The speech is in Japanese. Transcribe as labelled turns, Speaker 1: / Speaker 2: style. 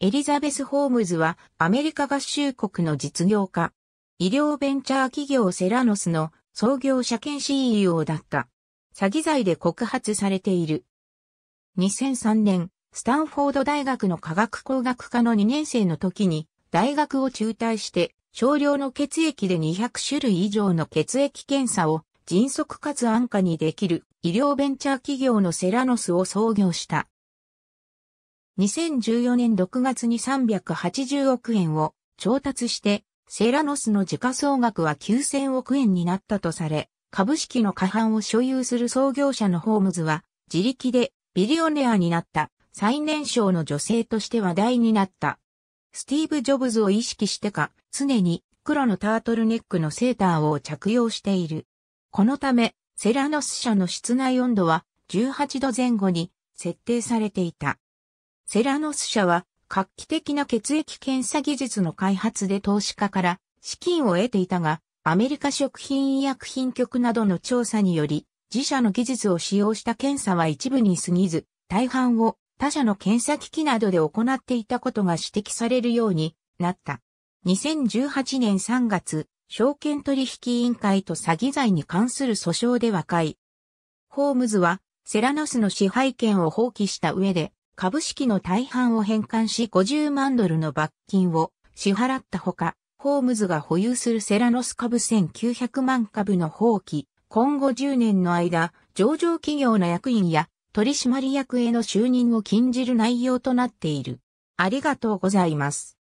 Speaker 1: エリ
Speaker 2: ザベス・ホームズはアメリカ合衆国の実業家。医療ベンチャー企業セラノスの創業者兼 CEO だった。詐欺罪で告発されている。2003年、スタンフォード大学の科学工学科の2年生の時に大学を中退して少量の血液で200種類以上の血液検査を迅速かつ安価にできる医療ベンチャー企業のセラノスを創業した。2014年6月に380億円を調達して、セラノスの時価総額は9000億円になったとされ、株式の過半を所有する創業者のホームズは、自力でビリオネアになった最年少の女性として話題になった。スティーブ・ジョブズを意識してか、常に黒のタートルネックのセーターを着用している。このため、セラノス社の室内温度は18度前後に設定されていた。セラノス社は画期的な血液検査技術の開発で投資家から資金を得ていたが、アメリカ食品医薬品局などの調査により、自社の技術を使用した検査は一部に過ぎず、大半を他社の検査機器などで行っていたことが指摘されるようになった。2018年3月、証券取引委員会と詐欺罪に関する訴訟で和解。ホームズは、セラノスの支配権を放棄した上で、株式の大半を返還し50万ドルの罰金を支払ったほか、ホームズが保有するセラノス株1900万株の放棄、今後10年の間、上場企業の役員や取締役への就任を禁じる内容となっている。ありがとうご
Speaker 1: ざいます。